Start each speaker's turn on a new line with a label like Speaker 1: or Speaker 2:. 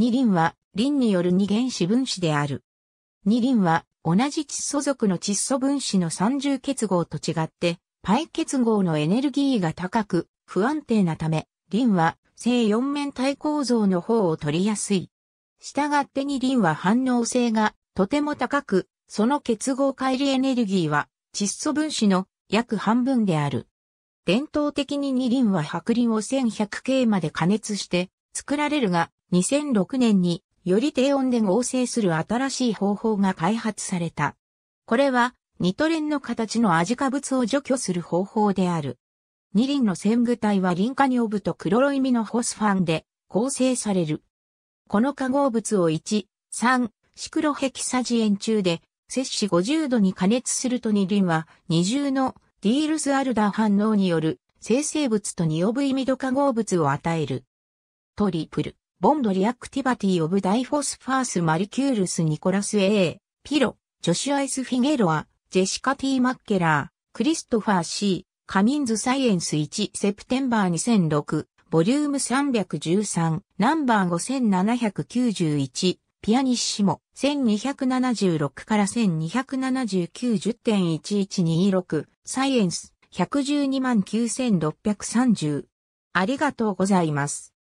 Speaker 1: 二輪は、輪による二原子分子である。二輪は、同じ
Speaker 2: 窒素属の窒素分子の三重結合と違って、パイ結合のエネルギーが高く、不安定なため、輪は、正四面体構造の方を取りやすい。したがって二輪は反応性がとても高く、その結合乖離エネルギーは窒素分子の約半分である。伝統的に二輪は白輪を1 1 0 0系まで加熱して作られるが、2006年により低温で合成する新しい方法が開発された。これはニトレンの形の味化物を除去する方法である。二輪の染具体はリンカニオブとクロロイミのホスファンで構成される。この化合物を1、3、シクロヘキサジエン中で摂氏50度に加熱すると二輪は二重のディールズアルダー反応による生成物とニオブイミド化合物を与える。トリプル。ボンドリアクティバティオブダイフォスファースマリキュールスニコラス A、ピロ、ジョシュアイス・フィゲロア、ジェシカ・ティー・マッケラー、クリストファー・シー、カミンズ・サイエンス1、セプテンバー2006、ボリューム313、ナンバー5791、ピアニッシモ、1276から1279.1126、サイエンス、1129630。
Speaker 1: ありがとうございます。